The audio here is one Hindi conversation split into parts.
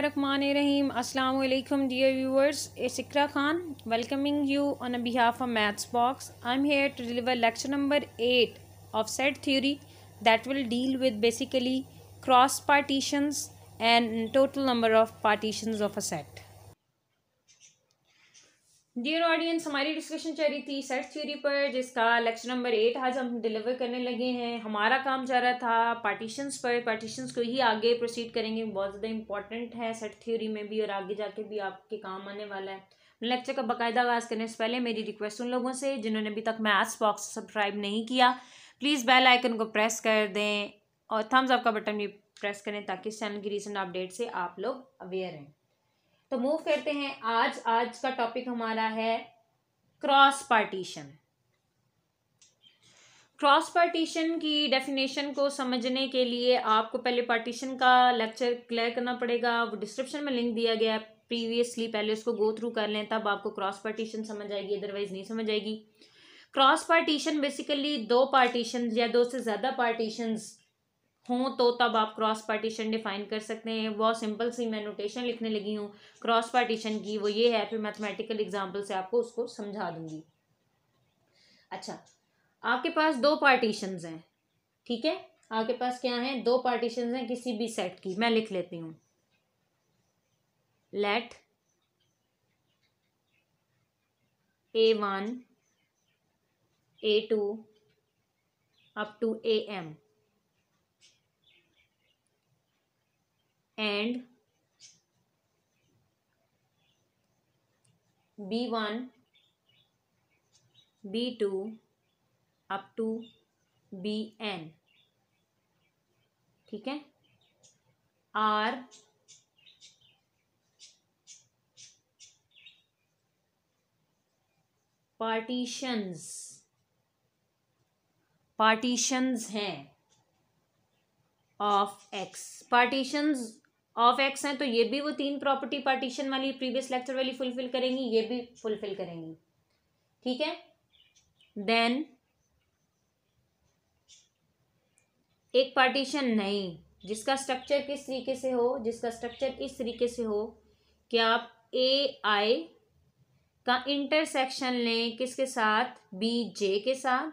Bismillahirrahmanirrahim. Assalamu alaikum dear viewers. It's Khan welcoming you on behalf of Mathsbox. I'm here to deliver lecture number 8 of set theory that will deal with basically cross partitions and total number of partitions of a set. Dear audience हमारी डिस्कशन चल रही थी सेट थ्योरी पर जिसका लेक्चर नंबर एट आज हम डिलीवर करने लगे हैं हमारा काम जा रहा था पार्टीशंस पर पार्टीशंस को ही आगे प्रोसीड करेंगे बहुत ज़्यादा इंपॉर्टेंट है सेट थ्योरी में भी और आगे जाके भी आपके काम आने वाला है लेक्चर का बाकायदा आवाज़ करने से पहले मेरी रिक्वेस्ट उन लोगों से जिन्होंने अभी तक मैथ्स बॉक्स सब्सक्राइब नहीं किया प्लीज़ बेल आइकन को प्रेस कर दें और थम्स अप का बटन भी प्रेस करें ताकि इस चैनल की रिसेंट अपडेट से आप लोग अवेयर रहें तो मूव करते हैं आज आज का टॉपिक हमारा है क्रॉस पार्टीशन क्रॉस पार्टीशन की डेफिनेशन को समझने के लिए आपको पहले पार्टीशन का लेक्चर क्लियर करना पड़ेगा वो डिस्क्रिप्शन में लिंक दिया गया है प्रीवियसली पहले उसको गो थ्रू कर लें तब आपको क्रॉस पार्टीशन समझ आएगी अदरवाइज नहीं समझ आएगी क्रॉस पार्टीशन बेसिकली दो पार्टीशन या दो से ज़्यादा पार्टीशन हों तो तब आप क्रॉस पार्टीशन डिफाइन कर सकते हैं बहुत सिंपल सी मैं नोटेशन लिखने लगी हूँ क्रॉस पार्टीशन की वो ये है फिर मैथमेटिकल एग्जाम्पल से आपको उसको समझा दूंगी अच्छा आपके पास दो पार्टीशन हैं ठीक है आपके पास क्या है दो पार्टीशन हैं किसी भी सेट की मैं लिख लेती हूँ let A one A two up to A M and B1, B2 up to BN ठीक है R पार्टीशंस पार्टीशंस हैं of X partitions of X हैं तो ये भी वो तीन प्रॉपर्टी पार्टीशन वाली प्रीवियस लेक्चर वाली फुलफिल करेंगी ये भी फुलफिल करेंगी ठीक है देन एक पार्टीशन नहीं जिसका स्ट्रक्चर किस तरीके से हो जिसका स्ट्रक्चर इस तरीके से हो कि आप ए आई का इंटरसेक्शन लें किसके साथ बी जे के साथ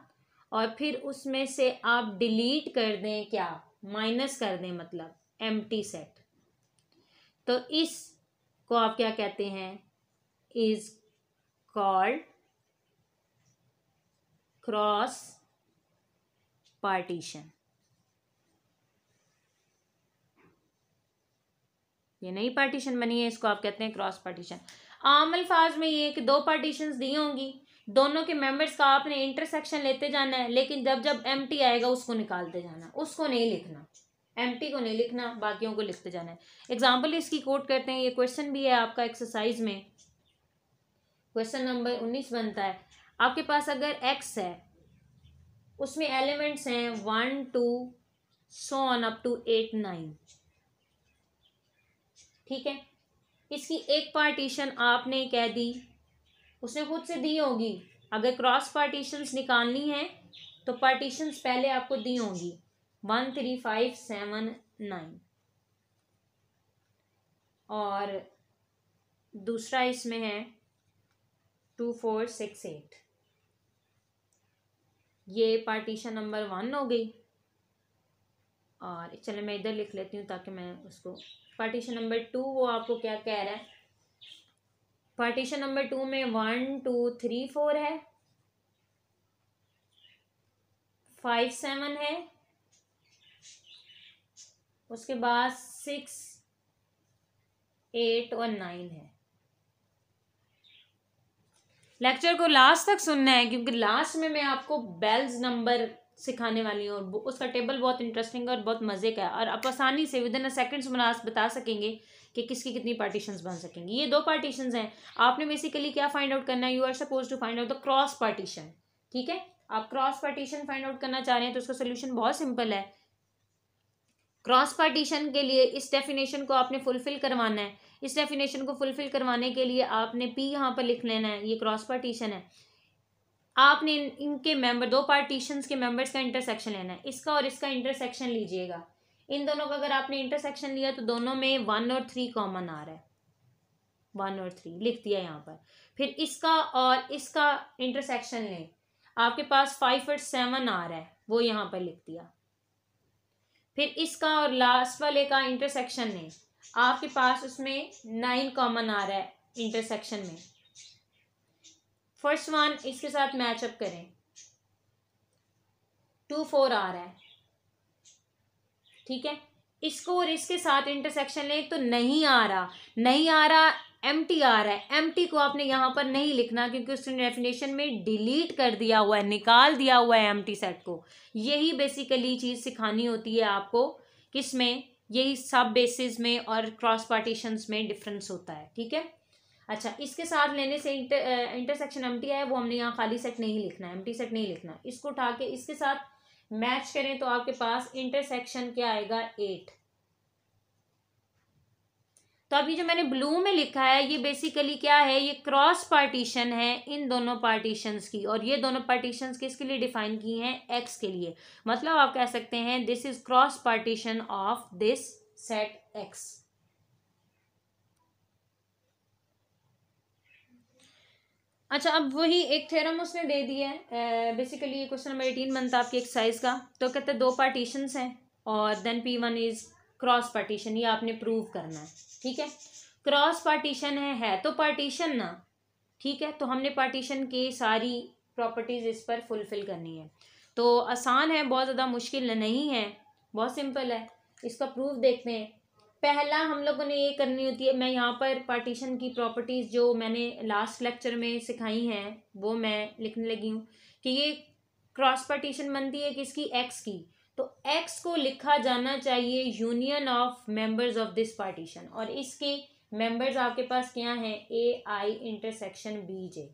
और फिर उसमें से आप डिलीट कर दें क्या माइनस कर दें मतलब एम्प्टी सेट तो इस को आप क्या कहते हैं इज कॉल्ड क्रॉस पार्टीशन ये नई पार्टीशन बनी है इसको आप कहते हैं क्रॉस पार्टीशन आम अल्फाज में ये कि दो पार्टीशन दी होंगी दोनों के मेंबर्स का आपने इंटरसेक्शन लेते जाना है लेकिन जब जब एम आएगा उसको निकालते जाना उसको नहीं लिखना एम को नहीं लिखना बाकियों को लिखते जाना है एग्जाम्पल इसकी कोट करते हैं ये क्वेश्चन भी है आपका एक्सरसाइज में क्वेश्चन नंबर उन्नीस बनता है आपके पास अगर एक्स है उसमें एलिमेंट्स हैं one two so on up to eight nine ठीक है इसकी एक पार्टीशन आपने कह दी उसने खुद से दी होगी अगर क्रॉस पार्टीशंस निकालनी है तो पार्टीशंस पहले आपको दी होंगी one three five seven nine और दूसरा इसमें है टू फोर सिक्स एट ये पार्टीशन नंबर वन हो गई और चलो मैं इधर लिख लेती हूँ ताकि मैं उसको पार्टीशन नंबर टू वो आपको क्या कह रहा है पार्टीशन नंबर टू में वन टू थ्री फोर है फाइव सेवन है उसके बाद सिक्स एट और नाइन है लेक्चर को लास्ट तक सुनना है क्योंकि लास्ट में मैं आपको बेल्स नंबर सिखाने वाली हूँ और उसका टेबल बहुत इंटरेस्टिंग है और बहुत मज़े का है और आप आसानी से विद इन अ सेकेंड्स बता सकेंगे कि किसकी कितनी पार्टीशंस बन सकेंगी ये दो पार्टीशंस हैं आपने बेसिकली क्या फाइंड आउट करना है you are suppose to find out the cross partition ठीक है आप क्रॉस पार्टीशन फाइंड आउट करना चाह रहे हैं तो उसका सोल्यूशन बहुत सिंपल है क्रॉस पार्टीशन के लिए इस डेफिनेशन को आपने फुलफिल करवाना है इस डेफिनेशन को फुलफिल करवाने के लिए आपने पी यहाँ पर लिख लेना है ये क्रॉस पार्टीशन है आपने इन, इनके मेंबर दो पार्टीशंस के मेंबर्स का इंटरसेक्शन लेना है इसका और इसका इंटरसेक्शन लीजिएगा इन दोनों का अगर आपने इंटरसेक्शन लिया तो दोनों में वन और थ्री कॉमन आ रहा है वन और थ्री लिख दिया यहाँ पर फिर इसका और इसका इंटरसेक्शन लें आपके पास फाइव और सेवन आ रहा है वो यहाँ पर लिख दिया फिर इसका और लास्ट वाले का इंटरसेक्शन है आपके पास उसमें नाइन कॉमन आ रहा है इंटरसेक्शन में फर्स्ट वन इसके साथ मैचअप करें टू फोर आ रहा है ठीक है इसको और इसके साथ इंटरसेक्शन लें तो नहीं आ रहा नहीं आ रहा एम टी आर है एम टी को आपने यहाँ पर नहीं लिखना क्योंकि उसने डेफिनेशन में डिलीट कर दिया हुआ है निकाल दिया हुआ है एम टी सेट को यही बेसिकली चीज़ सिखानी होती है आपको किस में यही सब बेसिस में और क्रॉस पार्टीशंस में डिफरेंस होता है ठीक है अच्छा इसके साथ लेने से इंटर इंटरसेक्शन एम टी आया वो हमने यहाँ खाली सेट नहीं लिखना है एम टी सेट नहीं लिखना इसको उठा के इसके साथ मैच करें तो आपके पास इंटरसेक्शन क्या आएगा एट तो अभी जो मैंने ब्लू में लिखा है ये बेसिकली क्या है ये क्रॉस पार्टीशन है इन दोनों पार्टीशंस की और ये दोनों पार्टीशंस किसके लिए डिफाइन की हैं एक्स के लिए मतलब आप कह सकते हैं this is cross partition of this set X अच्छा अब वही एक थ्योरम उसने दे दिया है बेसिकली क्वेश्चन नंबर एटीन बनता आपकी एक्सरसाइज का तो कहते हैं दो पार्टीशंस हैं और then P one is cross partition ये आपने प्रूव करना है ठीक है क्रॉस पार्टीशन है है तो पार्टीशन ना ठीक है तो हमने पार्टीशन की सारी प्रॉपर्टीज़ इस पर फुलफ़िल करनी है तो आसान है बहुत ज़्यादा मुश्किल नहीं है बहुत सिंपल है इसका प्रूफ देखते हैं पहला हम लोगों ने ये करनी होती है मैं यहाँ पर पार्टीशन की प्रॉपर्टीज़ जो मैंने लास्ट लेक्चर में सिखाई हैं वो मैं लिखने लगी हूँ कि ये क्रॉस पार्टीशन बनती है किसकी एक्स की तो एक्स को लिखा जाना चाहिए union of members of this partition और इसके मेंबर्स आपके पास क्या है ए आई इंटरसेक्शन बी जे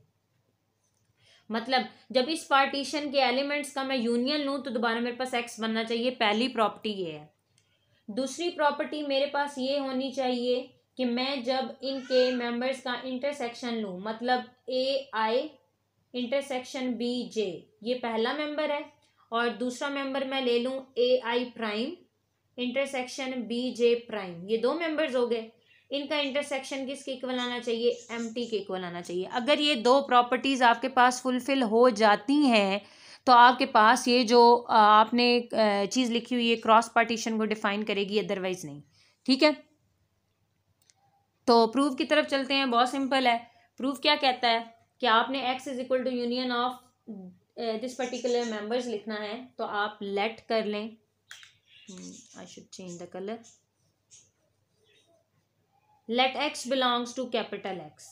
मतलब जब इस पार्टीशन के एलिमेंट्स का मैं यूनियन लूँ तो दोबारा मेरे पास एक्स बनना चाहिए पहली प्रॉपर्टी ये है दूसरी प्रॉपर्टी मेरे पास ये होनी चाहिए कि मैं जब इनके मेंबर्स का इंटरसेक्शन लूँ मतलब ए आई इंटरसेक्शन बी जे ये पहला मेंबर है और दूसरा मेंबर मैं ले लूँ A I prime intersection B J prime ये दो मेंबर्स हो गए इनका इंटरसेक्शन किसके इक्वल आना चाहिए एम टी के इक्वल आना चाहिए अगर ये दो प्रॉपर्टीज़ आपके पास फुलफिल हो जाती हैं तो आपके पास ये जो आपने चीज़ लिखी हुई है क्रॉस पार्टीशन को डिफाइन करेगी अदरवाइज नहीं ठीक है तो प्रूफ की तरफ चलते हैं बहुत सिंपल है प्रूफ क्या कहता है कि आपने X is equal to union of this particular members लिखना है तो आप लेट कर लें I should change the colour let X belongs to capital X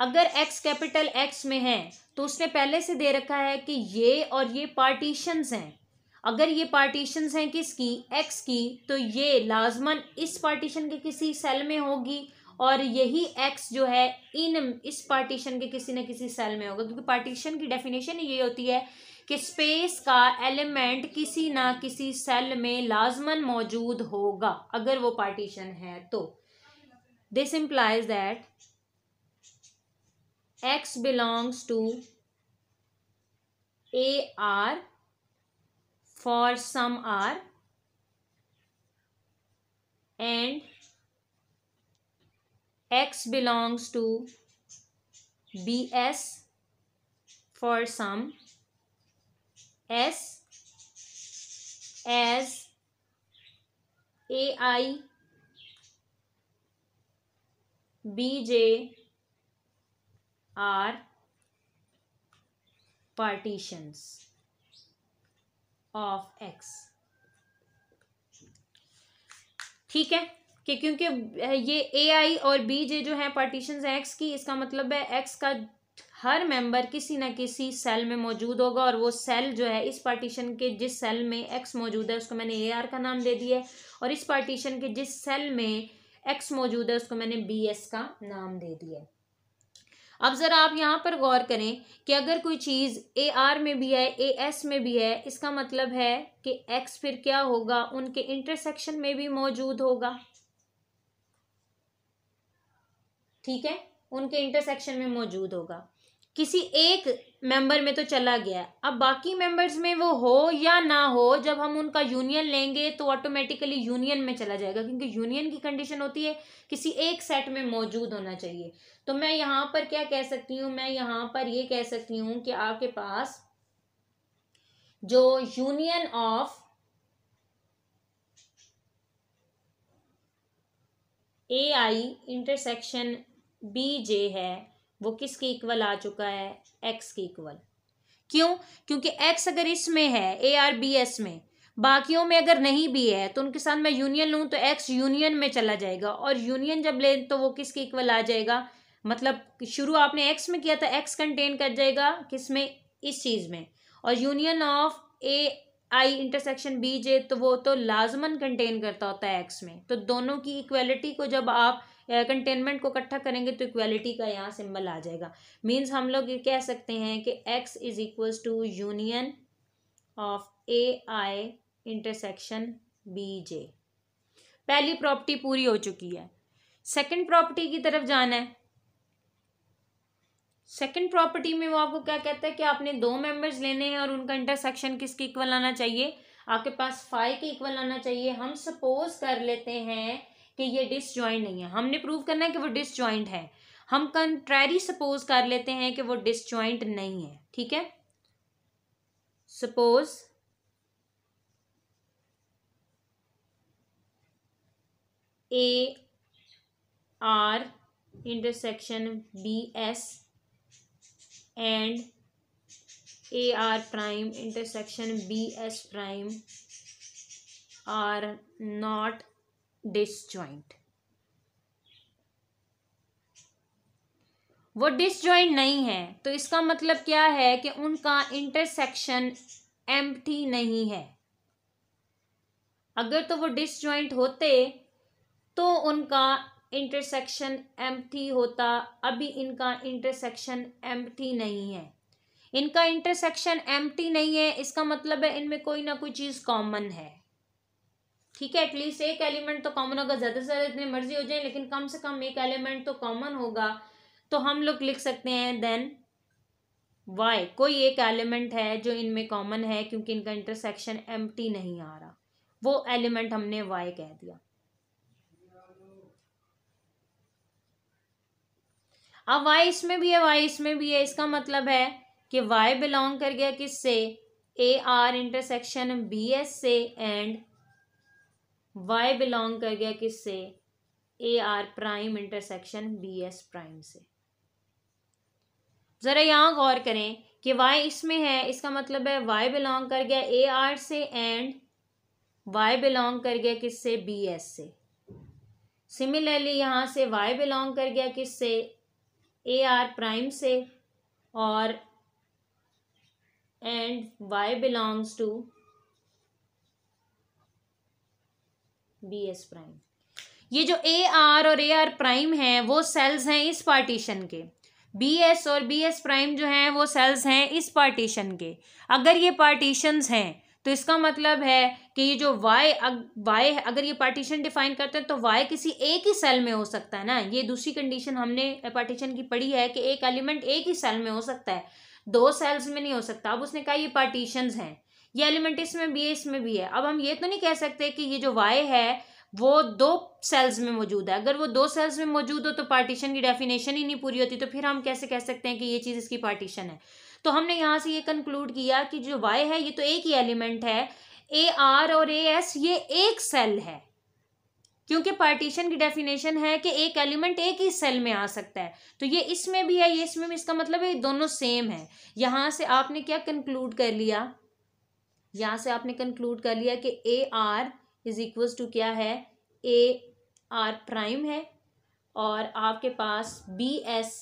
अगर एक्स कैपिटल एक्स में है तो उसने पहले से दे रखा है कि ये और ये पार्टीशंस हैं अगर ये पार्टीशंस हैं किसकी एक्स की तो ये लाजमन इस पार्टीशन के किसी सेल में होगी और यही एक्स जो है इन इस पार्टीशन के किसी न किसी सेल में होगा क्योंकि पार्टीशन की डेफिनेशन ये होती है कि स्पेस का एलिमेंट किसी ना किसी सेल में लाजमन मौजूद होगा अगर वो पार्टीशन है तो this implies that X belongs to A R for some R and x belongs to bs for some s as ai bj are partitions of x ठीक है कि क्योंकि ये ए आई और बी जे जो है पार्टीशन एक्स की इसका मतलब है एक्स का हर मेंबर किसी ना किसी सेल में मौजूद होगा और वो सेल जो है इस पार्टीशन के जिस सेल में एक्स मौजूद है उसको मैंने ए आर का नाम दे दिया है और इस पार्टीशन के जिस सेल में एक्स मौजूद है उसको मैंने बी एस का नाम दे दिया है अब ज़रा आप यहाँ पर गौर करें कि अगर कोई चीज़ ए आर में भी है ए एस में भी है इसका मतलब है कि एक्स फिर क्या होगा उनके इंटरसेक्शन में भी मौजूद होगा ठीक है उनके इंटरसेक्शन में मौजूद होगा किसी एक मेंबर में तो चला गया अब बाकी मेंबर्स में वो हो या ना हो जब हम उनका यूनियन लेंगे तो ऑटोमेटिकली यूनियन में चला जाएगा क्योंकि यूनियन की कंडीशन होती है किसी एक सेट में मौजूद होना चाहिए तो मैं यहाँ पर क्या कह सकती हूँ मैं यहाँ पर ये कह सकती हूँ कि आपके पास जो union of A I intersection B J है वो किसके इक्वल आ चुका है एक्स के इक्वल क्यों क्योंकि एक्स अगर इसमें है ए आर बी एस में बाकियों में अगर नहीं भी है तो उनके साथ मैं यूनियन लूँ तो एक्स यूनियन में चला जाएगा और यूनियन जब ले तो वो किसके इक्वल आ जाएगा मतलब शुरू आपने एक्स में किया था एक्स कंटेन कर जाएगा किस में इस चीज़ में और union of A I intersection B J तो वो तो लाजमन कंटेन करता होता है एक्स में तो दोनों की इक्वलिटी को जब आप कंटेनमेंट को इकट्ठा करेंगे तो इक्वालिटी का यहाँ सिंबल आ जाएगा मीन्स हम लोग ये कह सकते हैं कि X is equals to union of A I intersection B J पहली प्रॉपर्टी पूरी हो चुकी है सेकंड प्रॉपर्टी की तरफ जाना है सेकंड प्रॉपर्टी में वो आपको क्या कहता है कि आपने दो मेंबर्स लेने हैं और उनका इंटरसेक्शन किसके इक्वल आना चाहिए आपके पास फाइव के इक्वल आना चाहिए हम सपोज कर लेते हैं कि ये डिस नहीं है हमने प्रूव करना है कि वो डिस है हम कंट्रेरी सपोज कर लेते हैं कि वो डिस नहीं है ठीक है suppose A R intersection B S and A R prime intersection B S prime are not disjoint वो डिसज्वाइंट नहीं है तो इसका मतलब क्या है कि उनका इंटरसेक्शन टी नहीं है अगर तो वो डिसजॉइंट होते तो उनका इंटरसेक्शन एम्प्टी होता अभी इनका इंटरसेक्शन एम्प्टी नहीं है इनका इंटरसेक्शन टी नहीं है इसका मतलब है इनमें कोई ना कोई चीज़ कॉमन है ठीक है एटलीस्ट एक एलिमेंट तो कॉमन होगा ज़्यादा से ज़्यादा इतनी मर्जी हो जाए लेकिन कम से कम एक एलिमेंट तो कॉमन होगा तो हम लोग लिख सकते हैं देन वाई कोई एक एलिमेंट है जो इनमें कॉमन है क्योंकि इनका इंटरसेक्शन एम नहीं आ रहा वो एलिमेंट हमने वाई कह दिया अब वाई इसमें भी है वाई इसमें भी है इसका मतलब है कि वाई बिलोंग कर गया किससे A R intersection B S से एंड वाई बिलोंग कर गया किससे A R prime intersection B S prime से ज़रा यहां गौर करें कि वाई इसमें है इसका मतलब है वाई बिलोंग कर गया ए आर से एंड वाई बिलोंग कर गया किससे बी एस से सिमिलरली यहाँ से वाई बिलोंग कर गया किससे ए आर प्राइम से और and Y belongs to B S prime ये जो ए आर और ए आर प्राइम है वो सेल्स हैं इस पार्टीशन के बी एस और बी एस प्राइम जो हैं वो सेल्स हैं इस पार्टीशन के अगर ये पार्टीशंस हैं तो इसका मतलब है कि ये जो वाई अग, वाई अगर ये पार्टीशन डिफाइन करते हैं तो वाई किसी एक ही सेल में हो सकता है ना ये दूसरी कंडीशन हमने पार्टीशन की पढ़ी है कि एक एलिमेंट एक ही सेल में हो सकता है दो सेल्स में नहीं हो सकता अब उसने कहा ये पार्टीशंस हैं ये एलिमेंट इसमें भी है इसमें भी है अब हम ये तो नहीं कह सकते कि ये जो वाई है वो दो सेल्स में मौजूद है अगर वो दो सेल्स में मौजूद हो तो पार्टीशन की डेफिनेशन ही नहीं पूरी होती तो फिर हम कैसे कह सकते हैं कि ये चीज़ इसकी पार्टीशन है तो हमने यहाँ से ये कंक्लूड किया कि जो वाई है ये तो एक ही एलिमेंट है ए आर और ए एस ये एक सेल है क्योंकि पार्टीशन की डेफिनेशन है कि एक एलिमेंट एक ही सेल में आ सकता है तो ये इसमें भी है ये इसमें भी इसका मतलब है ये दोनों सेम है यहाँ से आपने क्या कंक्लूड कर लिया यहाँ से आपने कंक्लूड कर लिया कि A R is equals to क्या है ए आर प्राइम है और आपके पास बी एस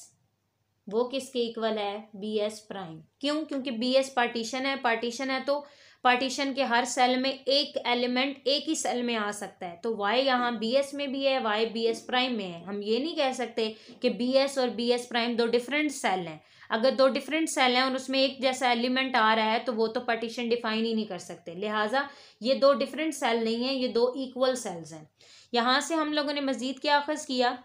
वो किसके इक्वल है बी एस प्राइम क्यों क्योंकि बी एस पार्टीशन है पार्टीशन है तो पार्टीशन के हर सेल में एक एलिमेंट एक ही सेल में आ सकता है तो वाई यहाँ बी एस में भी है वाई बी एस प्राइम में है हम ये नहीं कह सकते कि बी एस और बी एस प्राइम दो डिफरेंट सेल हैं अगर दो डिफरेंट सेल हैं और उसमें एक जैसा एलिमेंट आ रहा है तो वो तो पार्टीशन डिफाइन ही नहीं कर सकते लिहाजा ये दो डिफरेंट सेल नहीं है ये दो इक्वल सेल्स हैं यहाँ से हम लोगों ने मज़ीद क्या अखज़ किया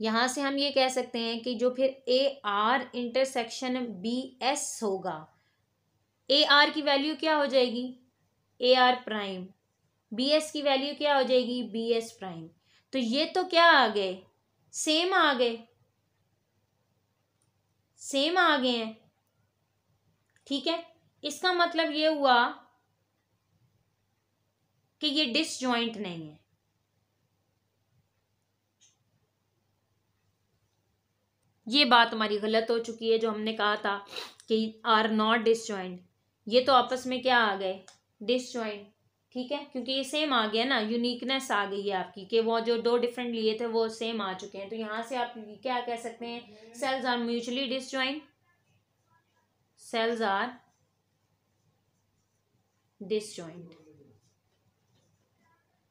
यहाँ से हम ये कह सकते हैं कि जो फिर A R intersection B S होगा ए आर की वैल्यू क्या हो जाएगी A R prime B S की वैल्यू क्या हो जाएगी बी एस प्राइम तो ये तो क्या आ गए सेम आ गए सेम आ गए हैं ठीक है इसका मतलब ये हुआ कि ये डिसजॉइंट नहीं है ये बात हमारी गलत हो चुकी है जो हमने कहा था कि आर नॉट डिसजॉइंट ये तो आपस में क्या आ गए डिसजॉइंट ठीक है क्योंकि ये सेम आ गया ना यूनिकनेस आ गई है आपकी कि वो जो दो डिफरेंट लिए थे वो सेम आ चुके हैं तो यहाँ से आप क्या कह सकते हैं cells are mutually disjoint cells are disjoint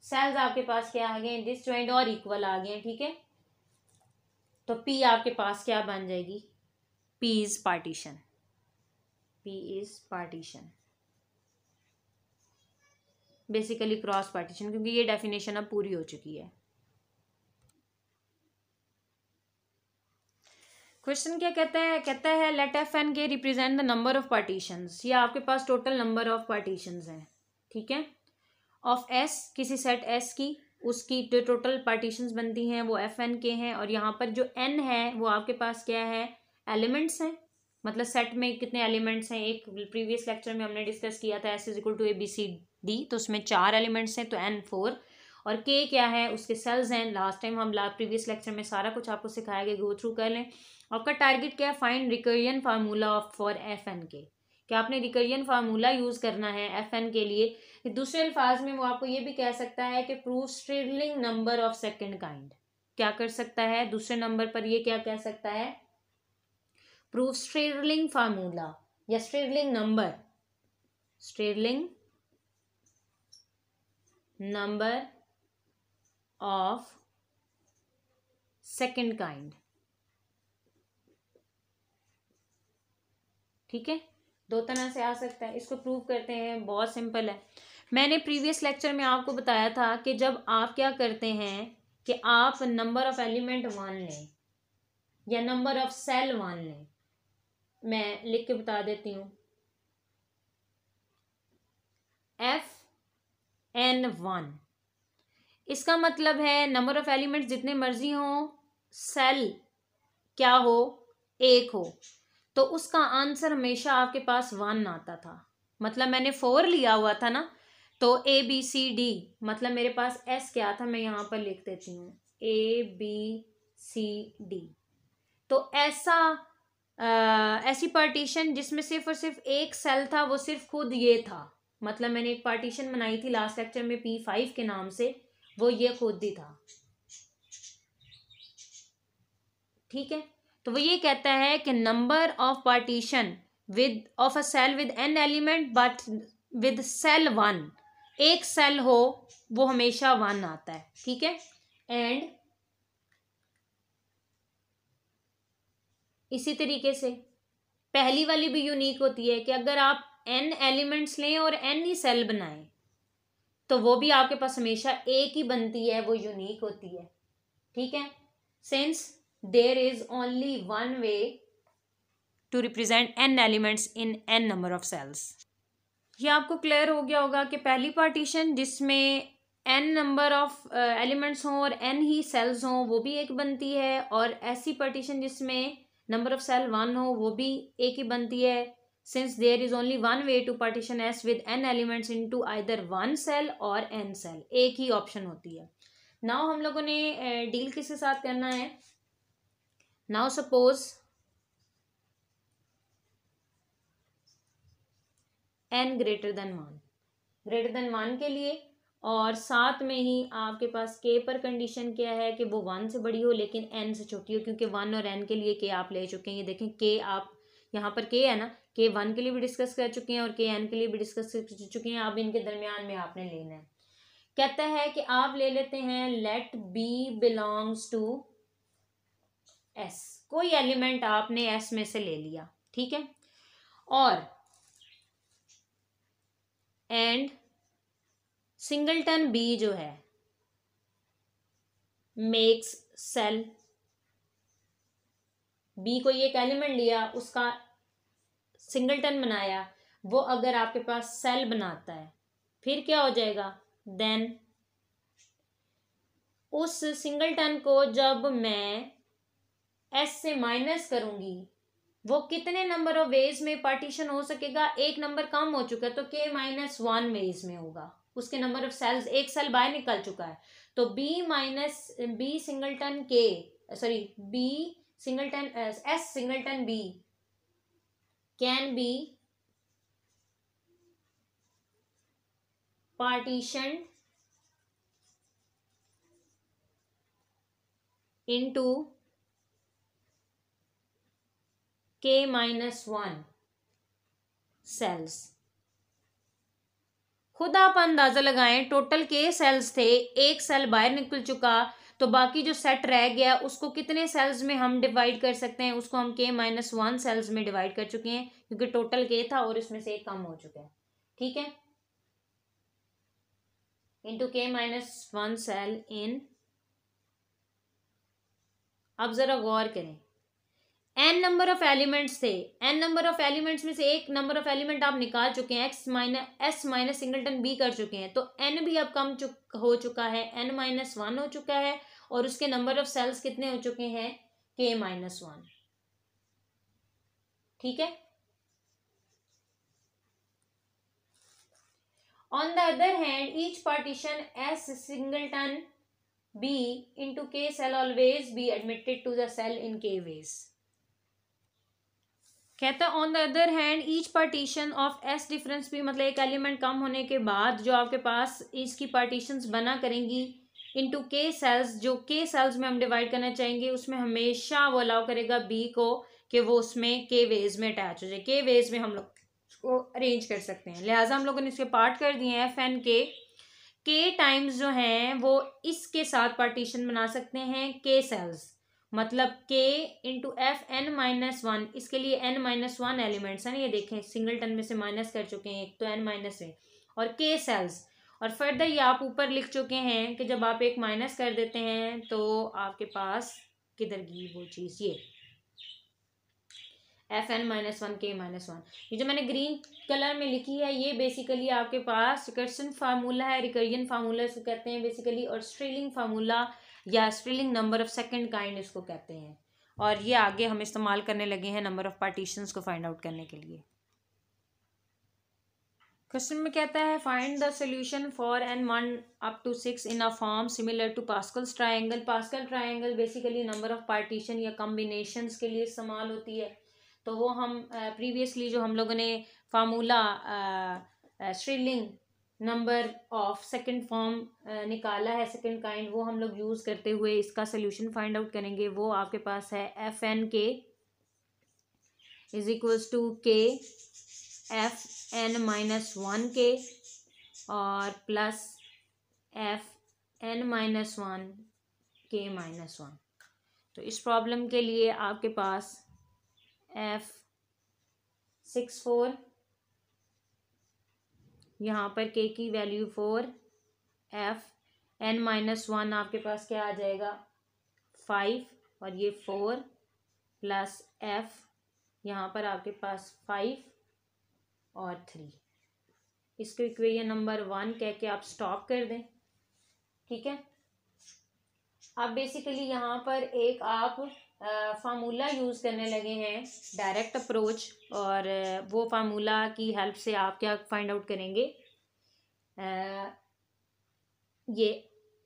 cells आपके पास क्या आ गए डिस डिसजॉइंट और इक्वल आ गए हैं ठीक है तो पी आपके पास क्या बन जाएगी P is partition P is partition basically cross partition क्योंकि ये डेफिनेशन अब पूरी हो चुकी है क्वेश्चन क्या कहता है कहता है let F N K represent the number of partition ये आपके पास टोटल नंबर ऑफ पार्टीशन हैं ठीक है ऑफ एस किसी सेट एस की उसकी जो टोटल पार्टीशंस बनती हैं वो एफ एन के हैं और यहाँ पर जो एन है वो आपके पास क्या है एलिमेंट्स हैं मतलब सेट में कितने एलिमेंट्स हैं एक प्रीवियस लेक्चर में हमने डिस्कस किया था S is equal to A B C D तो उसमें चार एलिमेंट्स हैं तो एन फोर और के क्या है उसके सेल्स हैं लास्ट टाइम हम लास्ट प्रीवियस लेक्चर में सारा कुछ आपको सिखाया गया गो थ्रू कर लें आपका टारगेट क्या है find recurrence formula of for F N K क्या आपने रिकरियन फार्मूला यूज़ करना है एफ एन के लिए दूसरे अल्फाज में वो आपको ये भी कह सकता है कि proof Stirling number of second kind क्या कर सकता है दूसरे नंबर पर ये क्या कह सकता है प्रूफ स्ट्रेडलिंग फार्मूला या Stirling number Stirling number of second kind ठीक है दो तरह से आ सकता है इसको प्रूव करते हैं बहुत सिंपल है मैंने प्रीवियस लेक्चर में आपको बताया था कि जब आप क्या करते हैं कि आप नंबर ऑफ एलिमेंट वन लें या नंबर ऑफ सेल वन लें मैं लिख के बता देती हूँ एफ एन वन इसका मतलब है नंबर ऑफ एलिमेंट्स जितने मर्जी हो सेल क्या हो एक हो तो उसका आंसर हमेशा आपके पास वन आता था मतलब मैंने फोर लिया हुआ था ना तो ए बी सी डी मतलब मेरे पास एस क्या था मैं यहाँ पर लिख देती हूँ ए बी सी डी तो ऐसा आ, ऐसी पार्टीशन जिसमें सिर्फ और सिर्फ एक सेल था वो सिर्फ खुद ये था मतलब मैंने एक पार्टीशन बनाई थी लास्ट लेक्चर में पी फाइव के नाम से वो ये खुद दी था ठीक है तो वो ये कहता है कि number of partition with of a cell with N element but with cell one एक सेल हो वो हमेशा वन आता है ठीक है एंड इसी तरीके से पहली वाली भी यूनिक होती है कि अगर आप एन एलिमेंट्स लें और एन ही सेल बनाएं तो वो भी आपके पास हमेशा एक ही बनती है वो यूनिक होती है ठीक है since there is only one way to represent N elements in N number of cells ये आपको क्लियर हो गया होगा कि पहली पार्टीशन जिसमें एन नंबर ऑफ एलिमेंट्स हों और एन ही सेल्स हों वो भी एक बनती है और ऐसी पार्टीशन जिसमें नंबर ऑफ सेल वन हो वो भी एक ही बनती है since there is only one way to partition s with n elements into either one cell or n cell ek hi option hoti hai now हम लोगों ने deal kis किसके sath karna hai now suppose n greater than 1 greater than 1 ke liye और साथ में ही आपके पास के पर कंडीशन क्या है कि वो वन से बड़ी हो लेकिन एन से छोटी हो क्योंकि वन और एन के लिए के आप ले चुके हैं ये देखें के आप यहाँ पर के है ना के वन के लिए भी डिस्कस कर चुके हैं और के एन के लिए भी डिस्कस कर चुके हैं अब इनके दरमियान में आपने लेना है कहता है कि आप ले लेते हैं let B belongs to S कोई एलिमेंट आपने एस में से ले लिया ठीक है और एंड सिंगलटन बी जो है मेक्स सेल बी को एक एलिमेंट लिया उसका सिंगलटन बनाया वो अगर आपके पास सेल बनाता है फिर क्या हो जाएगा देन उस सिंगलटन को जब मैं एस से माइनस करूंगी वो कितने नंबर ऑफ वेज में पार्टीशन हो सकेगा एक नंबर कम हो चुका है तो के माइनस वन वेज में होगा उसके नंबर ऑफ सेल्स एक सेल बाय निकल चुका है तो बी माइनस बी सिंगलटन के sorry B singleton S singleton B can be partition into K minus one cells खुद आप अंदाजा लगाएं टोटल के सेल्स थे एक सेल बाहर निकल चुका तो बाकी जो सेट रह गया उसको कितने सेल्स में हम डिवाइड कर सकते हैं उसको हम के माइनस वन सेल्स में डिवाइड कर चुके हैं क्योंकि टोटल के था और इसमें से एक कम हो चुका है ठीक है into K minus one cell इन अब ज़रा गौर करें एन नंबर ऑफ एलिमेंट्स थे एन नंबर ऑफ एलिमेंट्स में से एक नंबर ऑफ एलिमेंट आप निकाल चुके हैं X minus S minus singleton B कर चुके हैं तो एन भी अब कम चुक हो चुका है एन माइनस वन हो चुका है और उसके नंबर ऑफ सेल्स कितने हो चुके हैं के माइनस वन ठीक है on the other hand each partition S singleton B into K cell always be admitted to the cell in K ways कहता हैं on the other hand each partition of S difference भी मतलब एक एलिमेंट कम होने के बाद जो आपके पास इसकी पार्टीशंस बना करेंगी इनटू के सेल्स जो के सेल्स में हम डिवाइड करना चाहेंगे उसमें हमेशा वो अलाउ करेगा बी को कि वो उसमें के वेज में अटैच हो जाए के वेज में हम लोग उसको अरेंज कर सकते हैं लिहाजा हम लोगों ने इसके पार्ट कर दिए हैं एफ एन के के टाइम्स जो हैं वो इसके साथ पार्टीशन बना सकते हैं के सेल्स मतलब K into F N minus one इसके लिए एन माइनस वन एलिमेंट्स हैं ये देखें सिंगल टन में से माइनस कर चुके हैं एक तो एन माइनस है और के सेल्स और फर्दर ये आप ऊपर लिख चुके हैं कि जब आप एक माइनस कर देते हैं तो आपके पास किधर गई वो चीज़ ये F N minus one K minus one ये जो मैंने ग्रीन कलर में लिखी है ये बेसिकली आपके पास रिकर्सन फार्मूला है रिकर्जन फार्मूला इसको कहते हैं बेसिकली और स्ट्रीलिंग फार्मूला या Stirling number of second kind इसको कहते हैं और ये आगे हम इस्तेमाल करने लगे हैं नंबर ऑफ पार्टीशन को फाइंड आउट करने के लिए क्वेश्चन में कहता है find the solution for N one up to six in a form similar to Pascal's triangle Pascal triangle basically number of partition या कॉम्बिनेशन के लिए इस्तेमाल होती है तो वो हम प्रीवियसली जो हम लोगों ने formula Stirling number of second form निकाला है सेकंड काइंड वो हम लोग यूज़ करते हुए इसका सोल्यूशन फाइंड आउट करेंगे वो आपके पास है F N K is equals to K F N minus one K और plus F N minus one K minus one तो इस प्रॉब्लम के लिए आपके पास एफ सिक्स फोर यहाँ पर के की value four F N minus one आपके पास क्या आ जाएगा फाइव और ये फोर प्लस एफ यहाँ पर आपके पास फाइव और थ्री इसको इक्वेशन नंबर वन कह के आप स्टॉप कर दें ठीक है अब बेसिकली यहाँ पर एक आप फार्मूला यूज़ करने लगे हैं डायरेक्ट अप्रोच और वो फार्मूला की हेल्प से आप क्या फाइंड आउट करेंगे आ, ये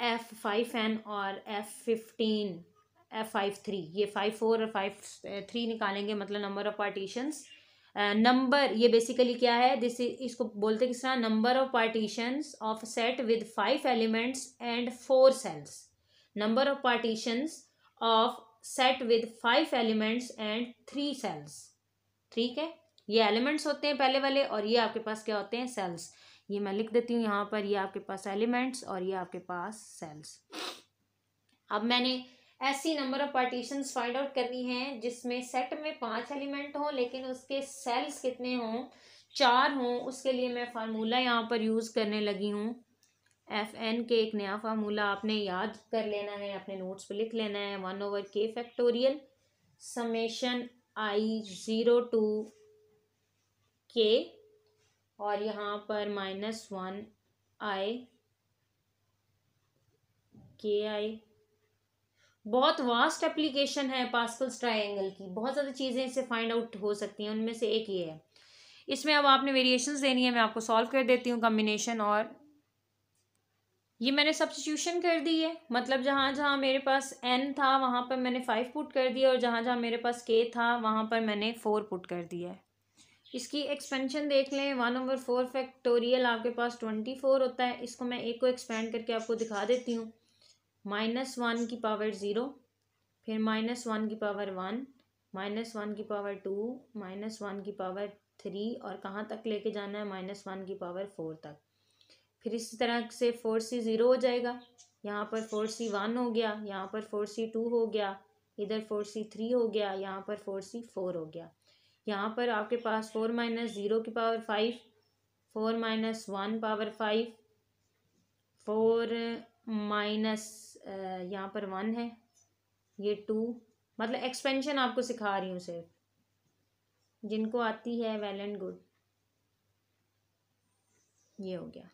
एफ़ फाइव एन और F fifteen F five three ये फाइव फोर और फाइव थ्री निकालेंगे मतलब नंबर ऑफ़ पार्टीशंस नंबर ये बेसिकली क्या है दिस इसको बोलते किस तरह number of partitions of set with five elements and four cells number of partitions of set with five elements and three cells ठीक है ये एलिमेंट्स होते हैं पहले वाले और ये आपके पास क्या होते हैं सेल्स ये मैं लिख देती हूँ यहाँ पर ये आपके पास एलिमेंट्स और ये आपके पास सेल्स अब मैंने ऐसी number of partition find out करनी है जिसमें सेट में पांच एलिमेंट हों लेकिन उसके सेल्स कितने हों चार हों उसके लिए मैं फार्मूला यहाँ पर यूज़ करने लगी हूँ एफ एन के एक नया फार्मूला आपने याद कर लेना है अपने नोट्स पे लिख लेना है one over K factorial summation I zero to K और यहाँ पर minus one I K I बहुत वास्ट एप्लीकेशन है पास्कल्स ट्रायंगल की बहुत ज़्यादा चीज़ें इससे फाइंड आउट हो सकती हैं उनमें से एक ये है इसमें अब आपने वेरिएशंस देनी है मैं आपको सॉल्व कर देती हूँ कम्बिनेशन और ये मैंने सब्सिट्यूशन कर दी है मतलब जहाँ जहाँ मेरे पास एन था वहाँ पर मैंने फाइव पुट कर दिया और जहाँ जहाँ मेरे पास के था वहाँ पर मैंने फ़ोर पुट कर दिया है इसकी एक्सपेंशन देख लें वन ओवर फोर फैक्टोरियल आपके पास ट्वेंटी फोर होता है इसको मैं एक को एक्सपेंड करके आपको दिखा देती हूँ माइनस वन की पावर ज़ीरो फिर माइनस वन की पावर वन माइनस वन की पावर टू माइनस वन की पावर थ्री और कहाँ तक लेके जाना है माइनस वन की पावर फोर तक फिर इसी तरह से फोर सी ज़ीरो हो जाएगा यहाँ पर फोर सी वन हो गया यहाँ पर फोर सी टू हो गया इधर फोर सी थ्री हो गया यहाँ पर फोर सी फोर हो गया यहाँ पर आपके पास फोर माइनस ज़ीरो की power five four minus one power five four minus यहाँ पर वन है ये टू मतलब एक्सपेंशन आपको सिखा रही हूँ सिर्फ जिनको आती है वेल एंड गुड ये हो गया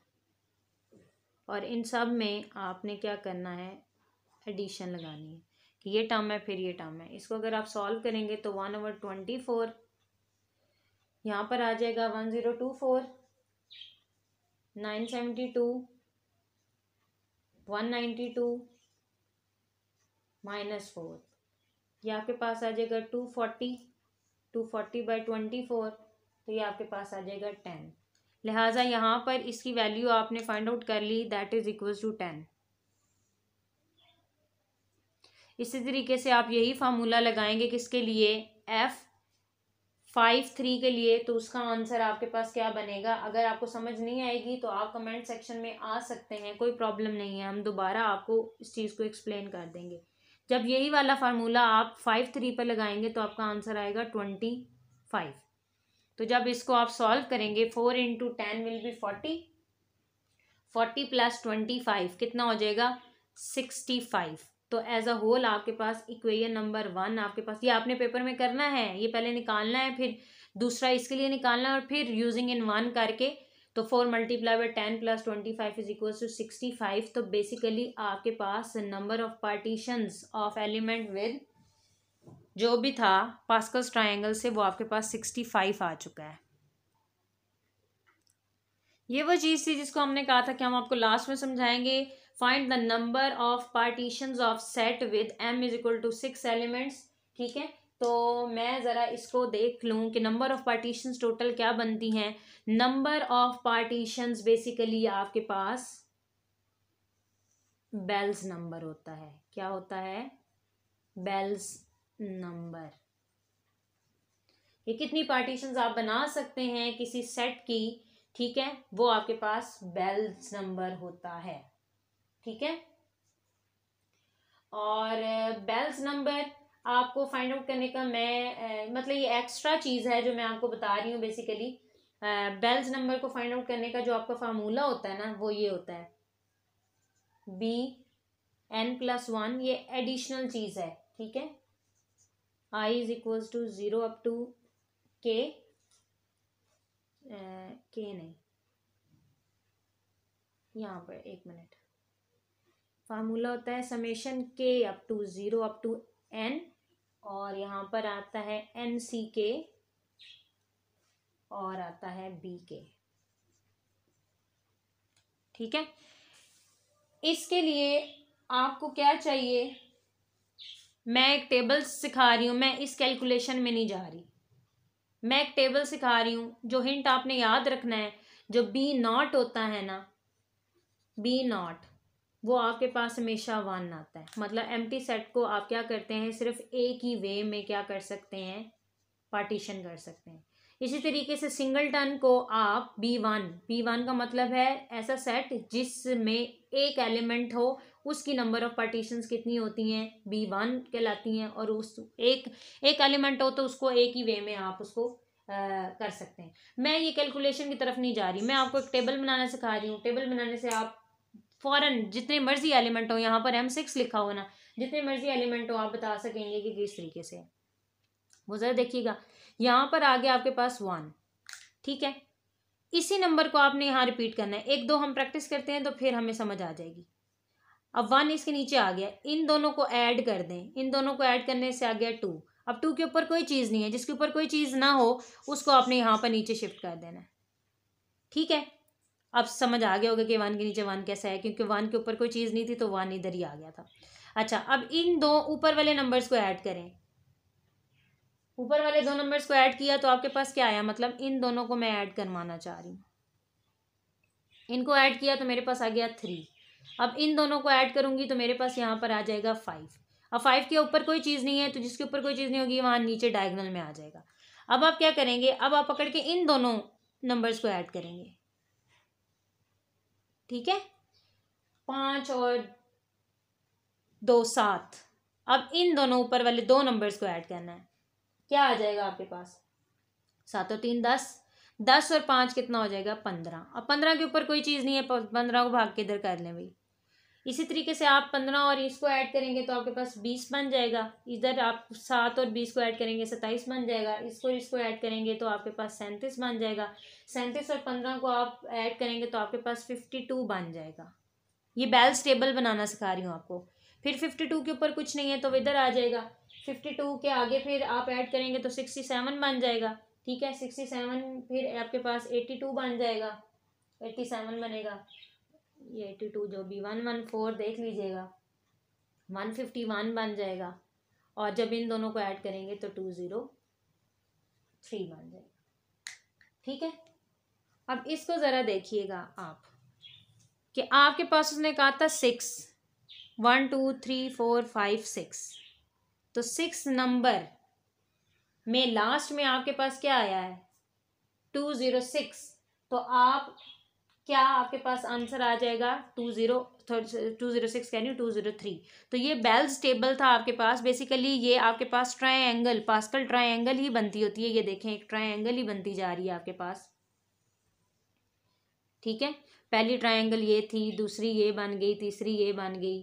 और इन सब में आपने क्या करना है एडिशन लगानी है कि ये टर्म है फिर ये टर्म है इसको अगर आप सॉल्व करेंगे तो वन ओवर ट्वेंटी फोर यहाँ पर आ जाएगा one zero two four nine seventy two one ninety two minus four ये आपके पास आ जाएगा two forty two forty by twenty four तो ये आपके पास आ जाएगा टेन लिहाजा यहाँ पर इसकी वैल्यू आपने फाइंड आउट कर ली that is equal to ten इसी तरीके से आप यही फार्मूला लगाएंगे किसके लिए एफ़ फाइव थ्री के लिए तो उसका आंसर आपके पास क्या बनेगा अगर आपको समझ नहीं आएगी तो आप कमेंट सेक्शन में आ सकते हैं कोई प्रॉब्लम नहीं है हम दोबारा आपको इस चीज़ को एक्सप्लेन कर देंगे जब यही वाला फार्मूला आप फाइव थ्री पर लगाएंगे तो आपका आंसर आएगा ट्वेंटी फाइव तो जब इसको आप सॉल्व करेंगे four into ten will be forty forty plus twenty five कितना हो जाएगा सिक्सटी फाइव तो एज अ होल आपके पास इक्वेशन नंबर वन आपके पास ये आपने पेपर में करना है ये पहले निकालना है फिर दूसरा इसके लिए निकालना और फिर यूजिंग इन वन करके तो four multiply by ten plus twenty five is equal to sixty five तो बेसिकली आपके पास number of partitions of element with जो भी था पास्कल्स ट्रायंगल से वो आपके पास सिक्सटी फाइव आ चुका है ये वो चीज़ थी जिसको हमने कहा था कि हम आपको लास्ट में समझाएंगे find the number of partition of set with M is equal to six elements ठीक है तो मैं ज़रा इसको देख लूँ कि नंबर ऑफ़ पार्टीशन टोटल क्या बनती हैं नंबर ऑफ पार्टीशन बेसिकली आपके पास बेल्स नंबर होता है क्या होता है बेल्स नंबर ये कितनी पार्टीशंस आप बना सकते हैं किसी सेट की ठीक है वो आपके पास बेल्स नंबर होता है ठीक है और बेल्स नंबर आपको फाइंड आउट करने का मैं मतलब ये एक्स्ट्रा चीज़ है जो मैं आपको बता रही हूँ बेसिकली बेल्स नंबर को फाइंड आउट करने का जो आपका फार्मूला होता है ना वो ये होता है बी एन प्लस वन ये एडिशनल चीज़ है ठीक है I is equal to zero up to K K नहीं यहाँ पर एक मिनट फार्मूला होता है summation K up to zero up to N और यहाँ पर आता है एन सी के और आता है बी के ठीक है इसके लिए आपको क्या चाहिए मैं एक टेबल सिखा रही हूँ मैं इस कैलकुलेशन में नहीं जा रही मैं एक टेबल सिखा रही हूँ जो हिंट आपने याद रखना है जो बी नॉट होता है ना बी नॉट वो आपके पास हमेशा वन आता है मतलब एम सेट को आप क्या करते हैं सिर्फ एक ही वे में क्या कर सकते हैं पार्टीशन कर सकते हैं इसी तरीके से सिंगल टन को आप बी वन बी वन का मतलब है ऐसा सेट जिसमें एक एलिमेंट हो उसकी नंबर ऑफ पार्टीशंस कितनी होती हैं बी वन कहलाती हैं और उस एक एक एलिमेंट हो तो उसको एक ही वे में आप उसको आ, कर सकते हैं मैं ये कैलकुलेशन की तरफ नहीं जा रही मैं आपको एक टेबल बनाना सिखा रही हूँ टेबल बनाने से आप फ़ौरन जितने मर्जी एलिमेंट हो यहाँ पर एम सिक्स लिखा हो ना जितने मर्जी एलिमेंट हो आप बता सकेंगे कि किस तरीके से है वो ज़रा देखिएगा यहाँ पर आ गया आपके पास वन ठीक है इसी नंबर को आपने यहाँ रिपीट करना है एक दो हम प्रैक्टिस करते हैं तो फिर हमें समझ आ जाएगी अब वन इसके नीचे आ गया इन दोनों को ऐड कर दें इन दोनों को ऐड करने से आ गया टू अब टू के ऊपर कोई चीज़ नहीं है जिसके ऊपर कोई चीज़ ना हो उसको आपने यहाँ पर नीचे शिफ्ट कर देना ठीक है अब समझ आ गया होगा कि वन के नीचे वन कैसा है क्योंकि वन के ऊपर कोई चीज़ नहीं थी तो वन इधर ही आ गया था अच्छा अब इन दो ऊपर वाले नंबर्स को ऐड करें ऊपर वाले दो नंबर्स को ऐड किया तो आपके पास क्या आया मतलब इन दोनों को मैं ऐड करवाना चाह रही हूँ इनको ऐड किया तो मेरे पास आ गया थ्री अब इन दोनों को ऐड करूंगी तो मेरे पास यहाँ पर आ जाएगा फाइव अब फाइव के ऊपर कोई चीज़ नहीं है तो जिसके ऊपर कोई चीज़ नहीं होगी वहाँ नीचे डायगनल में आ जाएगा अब आप क्या करेंगे अब आप पकड़ के इन दोनों नंबर्स को ऐड करेंगे ठीक है पाँच और दो सात अब इन दोनों ऊपर वाले दो नंबर्स को ऐड करना है क्या आ जाएगा आपके पास सात और तीन दस दस और पाँच कितना हो जाएगा पंद्रह अब पंद्रह के ऊपर कोई चीज़ नहीं है पंद्रह को भाग के इधर कर लें भाई इसी तरीके से आप पंद्रह और इसको ऐड करेंगे तो आपके पास बीस बन जाएगा इधर आप सात और बीस को ऐड करेंगे सत्ताईस बन जाएगा इसको इसको ऐड करेंगे तो आपके पास सैंतीस बन जाएगा सैंतीस और पंद्रह को आप ऐड करेंगे तो आपके पास फिफ्टी टू बन जाएगा ये बैल्स टेबल बनाना सिखा रही हूँ आपको फिर फिफ्टी टू के ऊपर कुछ नहीं है तो इधर आ जाएगा फिफ्टी टू के आगे फिर आप ऐड करेंगे तो सिक्सटी सेवन बन जाएगा ठीक है सिक्सटी सेवन फिर आपके पास एट्टी टू बन जाएगा एट्टी सेवन बनेगा ये एटी टू जो भी वन वन फोर देख लीजिएगा वन फिफ्टी वन बन जाएगा और जब इन दोनों को ऐड करेंगे तो टू ज़ीरो थ्री बन जाएगा ठीक है अब इसको ज़रा देखिएगा आप कि आपके पास उसने कहा था six one two three four five six तो सिक्स नंबर में लास्ट में आपके पास क्या आया है टू ज़ीरो सिक्स तो आप क्या आपके पास आंसर आ जाएगा two zero two zero six can you two zero three तो ये बेल्स टेबल था आपके पास बेसिकली ये आपके पास ट्रायंगल पास्कल एंगल ही बनती होती है ये देखें एक एंगल ही बनती जा रही है आपके पास ठीक है पहली एंगल ये थी दूसरी ये बन गई तीसरी ये बन गई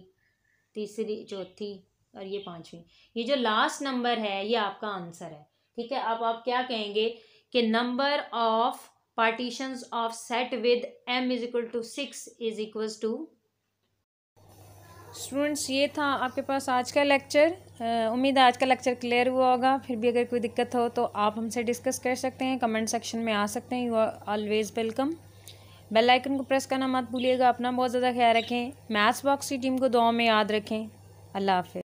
तीसरी चौथी और ये पांचवी ये जो लास्ट नंबर है ये आपका आंसर है ठीक है अब आप क्या कहेंगे कि number of partitions of set with m is equal to six is equals to students ये था आपके पास आज का लेक्चर उम्मीद है आज का लेक्चर क्लियर हुआ होगा फिर भी अगर कोई दिक्कत हो तो आप हमसे डिस्कस कर सकते हैं कमेंट सेक्शन में आ सकते हैं you are always welcome bell icon को प्रेस करना मत भूलिएगा अपना बहुत ज़्यादा ख्याल रखें मैथ्स बॉक्स की टीम को दुआ में याद रखें अल्लाह हाफि